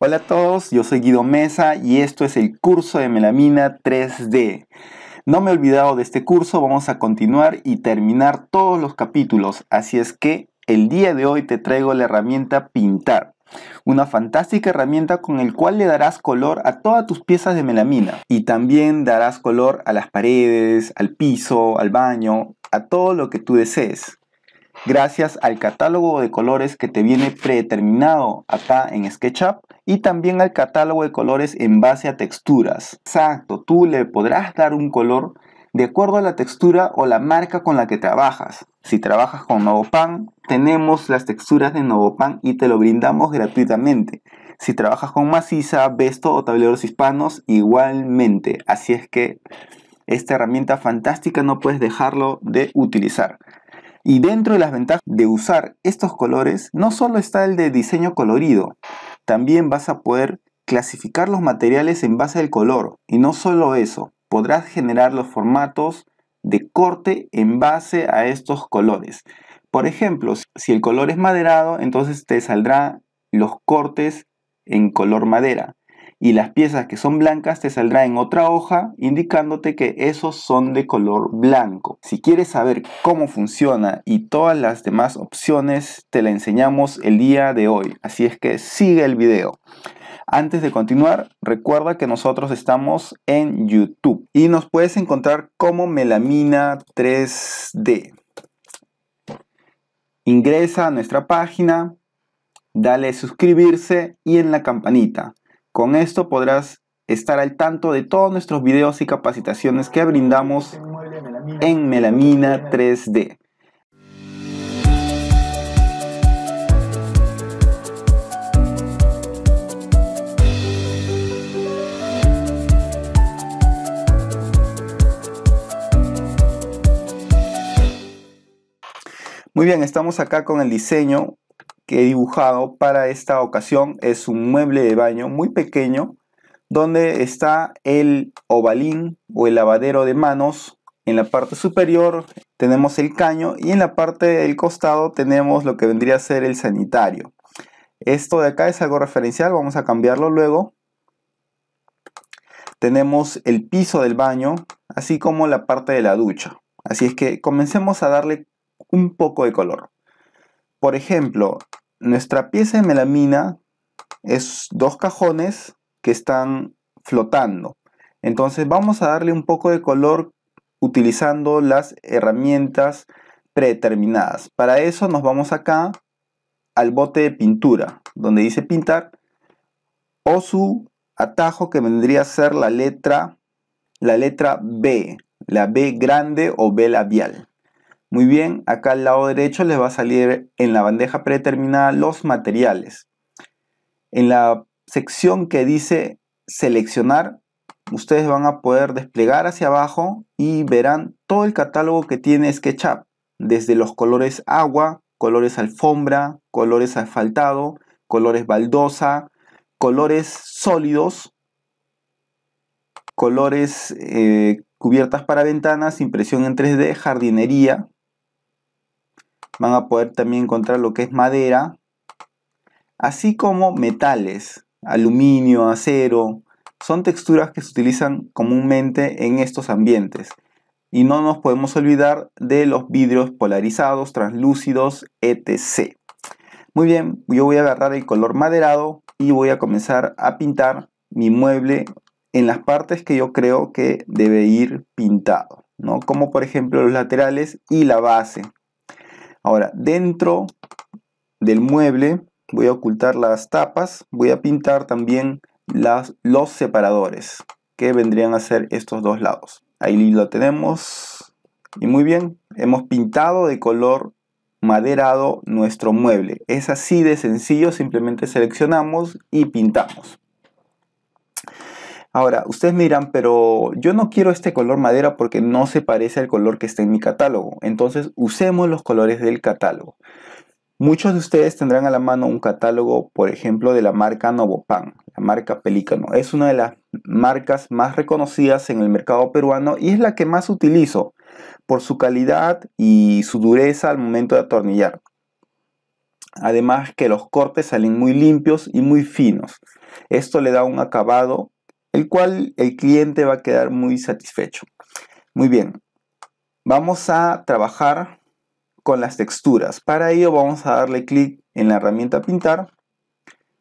Hola a todos, yo soy Guido Mesa y esto es el curso de melamina 3D. No me he olvidado de este curso, vamos a continuar y terminar todos los capítulos, así es que el día de hoy te traigo la herramienta Pintar. Una fantástica herramienta con el cual le darás color a todas tus piezas de melamina y también darás color a las paredes, al piso, al baño, a todo lo que tú desees gracias al catálogo de colores que te viene predeterminado acá en SketchUp y también al catálogo de colores en base a texturas. Exacto, tú le podrás dar un color de acuerdo a la textura o la marca con la que trabajas. Si trabajas con Pan, tenemos las texturas de Pan y te lo brindamos gratuitamente. Si trabajas con maciza, besto o tableros hispanos, igualmente. Así es que esta herramienta fantástica no puedes dejarlo de utilizar. Y dentro de las ventajas de usar estos colores, no solo está el de diseño colorido, también vas a poder clasificar los materiales en base al color. Y no solo eso, podrás generar los formatos de corte en base a estos colores. Por ejemplo, si el color es maderado, entonces te saldrán los cortes en color madera y las piezas que son blancas te saldrá en otra hoja indicándote que esos son de color blanco. Si quieres saber cómo funciona y todas las demás opciones te la enseñamos el día de hoy, así es que sigue el video. Antes de continuar, recuerda que nosotros estamos en YouTube y nos puedes encontrar como Melamina 3D. Ingresa a nuestra página, dale suscribirse y en la campanita. Con esto podrás estar al tanto de todos nuestros videos y capacitaciones que brindamos en Melamina 3D. Muy bien, estamos acá con el diseño que he dibujado para esta ocasión es un mueble de baño muy pequeño donde está el ovalín o el lavadero de manos. En la parte superior tenemos el caño y en la parte del costado tenemos lo que vendría a ser el sanitario. Esto de acá es algo referencial, vamos a cambiarlo luego. Tenemos el piso del baño, así como la parte de la ducha. Así es que comencemos a darle un poco de color. Por ejemplo, nuestra pieza de melamina es dos cajones que están flotando. Entonces vamos a darle un poco de color utilizando las herramientas predeterminadas. Para eso nos vamos acá al bote de pintura, donde dice pintar, o su atajo que vendría a ser la letra, la letra B, la B grande o B labial. Muy bien, acá al lado derecho les va a salir en la bandeja predeterminada los materiales. En la sección que dice seleccionar, ustedes van a poder desplegar hacia abajo y verán todo el catálogo que tiene SketchUp, desde los colores agua, colores alfombra, colores asfaltado, colores baldosa, colores sólidos, colores eh, cubiertas para ventanas, impresión en 3D, jardinería, van a poder también encontrar lo que es madera, así como metales, aluminio, acero. Son texturas que se utilizan comúnmente en estos ambientes. Y no nos podemos olvidar de los vidrios polarizados, translúcidos, etc. Muy bien, yo voy a agarrar el color maderado y voy a comenzar a pintar mi mueble en las partes que yo creo que debe ir pintado, ¿no? Como por ejemplo los laterales y la base. Ahora, dentro del mueble voy a ocultar las tapas, voy a pintar también los separadores que vendrían a ser estos dos lados. Ahí lo tenemos. Y muy bien, hemos pintado de color maderado nuestro mueble. Es así de sencillo, simplemente seleccionamos y pintamos. Ahora, ustedes me pero yo no quiero este color madera porque no se parece al color que está en mi catálogo. Entonces, usemos los colores del catálogo. Muchos de ustedes tendrán a la mano un catálogo, por ejemplo, de la marca Novopan, la marca Pelícano. Es una de las marcas más reconocidas en el mercado peruano y es la que más utilizo por su calidad y su dureza al momento de atornillar. Además que los cortes salen muy limpios y muy finos. Esto le da un acabado el cual el cliente va a quedar muy satisfecho. Muy bien, vamos a trabajar con las texturas. Para ello vamos a darle clic en la herramienta pintar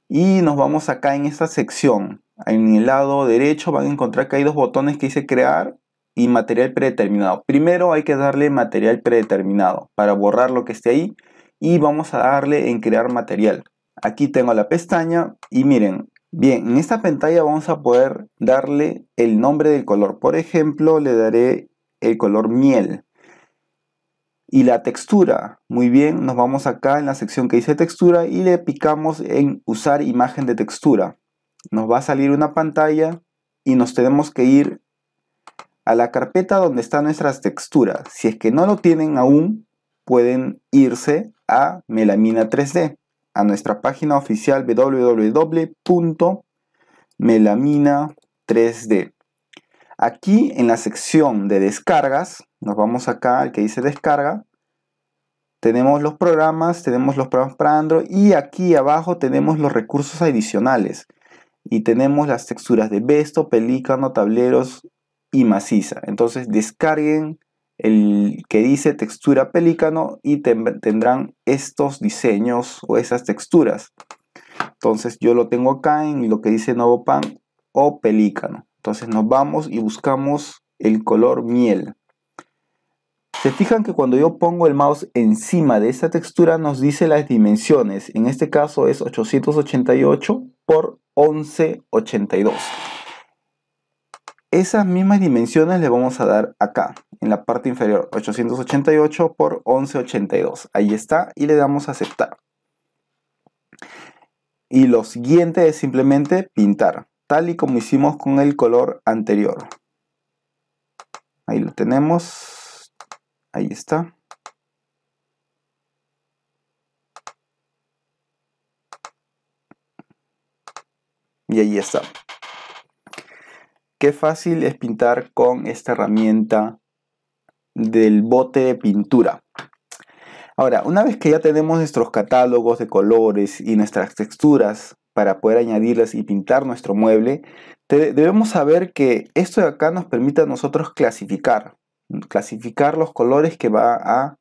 y nos vamos acá en esta sección. En el lado derecho van a encontrar que hay dos botones que dice crear y material predeterminado. Primero hay que darle material predeterminado para borrar lo que esté ahí y vamos a darle en crear material. Aquí tengo la pestaña y miren, Bien, en esta pantalla vamos a poder darle el nombre del color. Por ejemplo, le daré el color miel. Y la textura. Muy bien, nos vamos acá en la sección que dice textura y le picamos en usar imagen de textura. Nos va a salir una pantalla y nos tenemos que ir a la carpeta donde están nuestras texturas. Si es que no lo tienen aún, pueden irse a Melamina 3D a nuestra página oficial www.melamina3D. Aquí en la sección de descargas, nos vamos acá al que dice descarga, tenemos los programas, tenemos los programas para Android y aquí abajo tenemos los recursos adicionales y tenemos las texturas de besto, pelícano, tableros y maciza. Entonces descarguen el que dice textura pelícano y tendrán estos diseños o esas texturas. Entonces yo lo tengo acá en lo que dice nuevo pan o pelícano. Entonces nos vamos y buscamos el color miel. Se fijan que cuando yo pongo el mouse encima de esta textura nos dice las dimensiones. En este caso es 888 por 1182. Esas mismas dimensiones le vamos a dar acá, en la parte inferior, 888 por 1182. Ahí está y le damos a aceptar. Y lo siguiente es simplemente pintar, tal y como hicimos con el color anterior. Ahí lo tenemos. Ahí está. Y ahí está. Qué fácil es pintar con esta herramienta del bote de pintura. Ahora, una vez que ya tenemos nuestros catálogos de colores y nuestras texturas para poder añadirlas y pintar nuestro mueble, debemos saber que esto de acá nos permite a nosotros clasificar, clasificar los colores que va a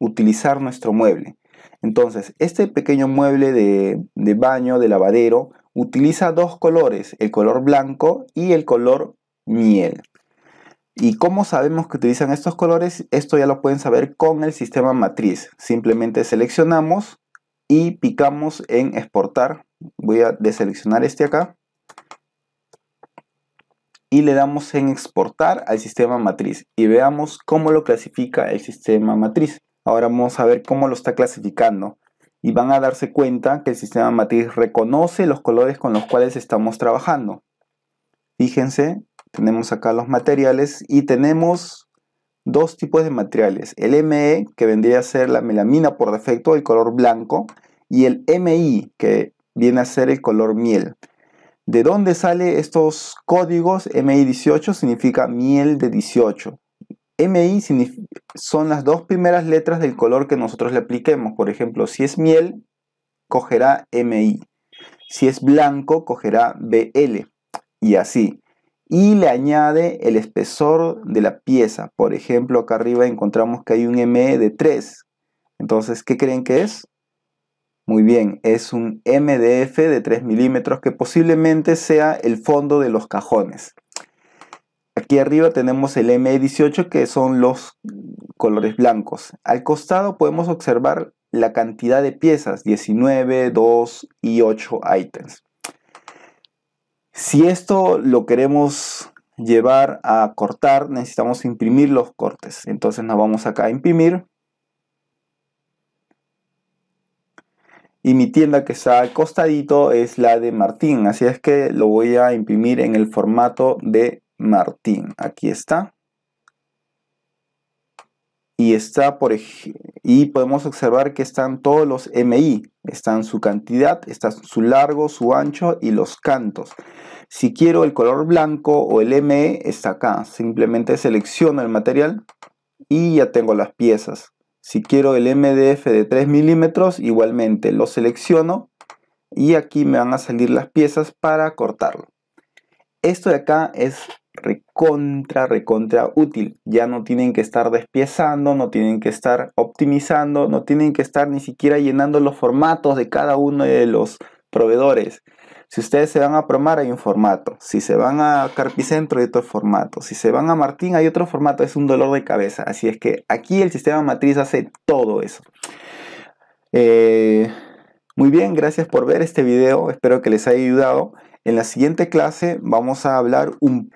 utilizar nuestro mueble. Entonces, este pequeño mueble de, de baño, de lavadero, Utiliza dos colores, el color blanco y el color miel. ¿Y cómo sabemos que utilizan estos colores? Esto ya lo pueden saber con el sistema matriz. Simplemente seleccionamos y picamos en exportar. Voy a deseleccionar este acá. Y le damos en exportar al sistema matriz. Y veamos cómo lo clasifica el sistema matriz. Ahora vamos a ver cómo lo está clasificando y van a darse cuenta que el sistema matriz reconoce los colores con los cuales estamos trabajando. Fíjense, tenemos acá los materiales y tenemos dos tipos de materiales. El ME, que vendría a ser la melamina por defecto, el color blanco, y el MI, que viene a ser el color miel. ¿De dónde salen estos códigos? MI18 significa miel de 18. MI son las dos primeras letras del color que nosotros le apliquemos. Por ejemplo, si es miel, cogerá MI. Si es blanco, cogerá BL. Y así. Y le añade el espesor de la pieza. Por ejemplo, acá arriba encontramos que hay un ME de 3. Entonces, ¿qué creen que es? Muy bien, es un MDF de 3 milímetros que posiblemente sea el fondo de los cajones. Aquí arriba tenemos el M18 que son los colores blancos. Al costado podemos observar la cantidad de piezas, 19, 2 y 8 ítems. Si esto lo queremos llevar a cortar, necesitamos imprimir los cortes. Entonces nos vamos acá a imprimir. Y mi tienda que está al costadito es la de Martín, así es que lo voy a imprimir en el formato de Martín. Aquí está. Y, está por, y podemos observar que están todos los MI. Están su cantidad, está su largo, su ancho y los cantos. Si quiero el color blanco o el ME, está acá. Simplemente selecciono el material y ya tengo las piezas. Si quiero el MDF de 3 milímetros, igualmente lo selecciono y aquí me van a salir las piezas para cortarlo. Esto de acá es recontra, recontra útil. Ya no tienen que estar despiezando, no tienen que estar optimizando, no tienen que estar ni siquiera llenando los formatos de cada uno de los proveedores. Si ustedes se van a Promar hay un formato, si se van a Carpicentro hay otro formato, si se van a Martín hay otro formato, es un dolor de cabeza. Así es que aquí el sistema matriz hace todo eso. Eh, muy bien, gracias por ver este video, espero que les haya ayudado. En la siguiente clase vamos a hablar un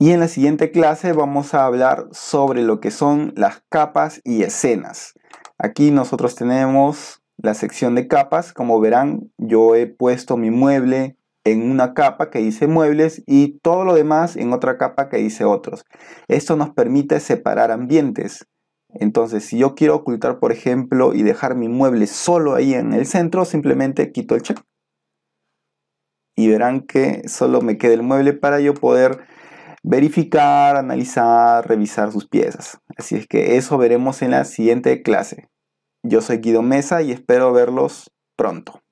y en la siguiente clase vamos a hablar sobre lo que son las capas y escenas. Aquí nosotros tenemos la sección de capas. Como verán, yo he puesto mi mueble en una capa que dice muebles y todo lo demás en otra capa que dice otros. Esto nos permite separar ambientes. Entonces, si yo quiero ocultar, por ejemplo, y dejar mi mueble solo ahí en el centro, simplemente quito el check. Y verán que solo me queda el mueble para yo poder verificar, analizar, revisar sus piezas. Así es que eso veremos en la siguiente clase. Yo soy Guido Mesa y espero verlos pronto.